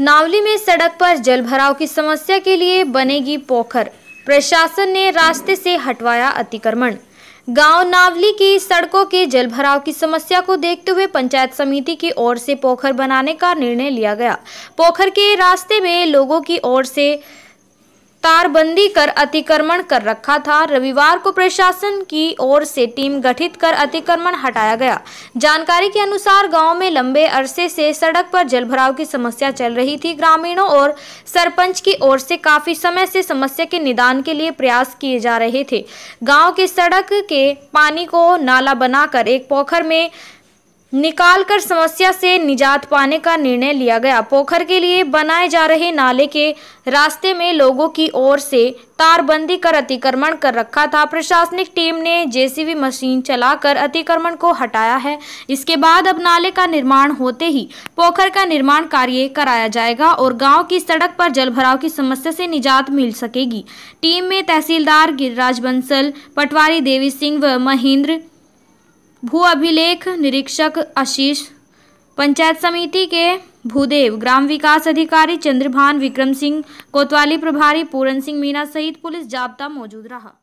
नावली में सड़क पर जलभराव की समस्या के लिए बनेगी पोखर प्रशासन ने रास्ते से हटवाया अतिक्रमण गांव नावली की सड़कों के जलभराव की समस्या को देखते हुए पंचायत समिति की ओर से पोखर बनाने का निर्णय लिया गया पोखर के रास्ते में लोगों की ओर से तारबंदी कर अतिक्रमण कर रखा था रविवार को प्रशासन की ओर से टीम गठित कर अतिक्रमण हटाया गया जानकारी के अनुसार गांव में लंबे अरसे से सड़क पर जलभराव की समस्या चल रही थी ग्रामीणों और सरपंच की ओर से काफी समय से समस्या के निदान के लिए प्रयास किए जा रहे थे गांव के सड़क के पानी को नाला बनाकर एक पोखर में निकालकर समस्या से निजात पाने का निर्णय लिया गया पोखर के लिए बनाए जा रहे नाले के रास्ते में लोगों की ओर से तारबंदी कर अतिक्रमण कर रखा था प्रशासनिक टीम ने जेसीबी मशीन चलाकर अतिक्रमण को हटाया है इसके बाद अब नाले का निर्माण होते ही पोखर का निर्माण कार्य कराया जाएगा और गांव की सड़क पर जलभराव की समस्या से निजात मिल सकेगी टीम में तहसीलदार गिरिराज बंसल पटवारी देवी सिंह व महेंद्र भू अभिलेख निरीक्षक आशीष पंचायत समिति के भूदेव ग्राम विकास अधिकारी चंद्रभान विक्रम सिंह कोतवाली प्रभारी पूरन सिंह मीना सहित पुलिस जाब्ता मौजूद रहा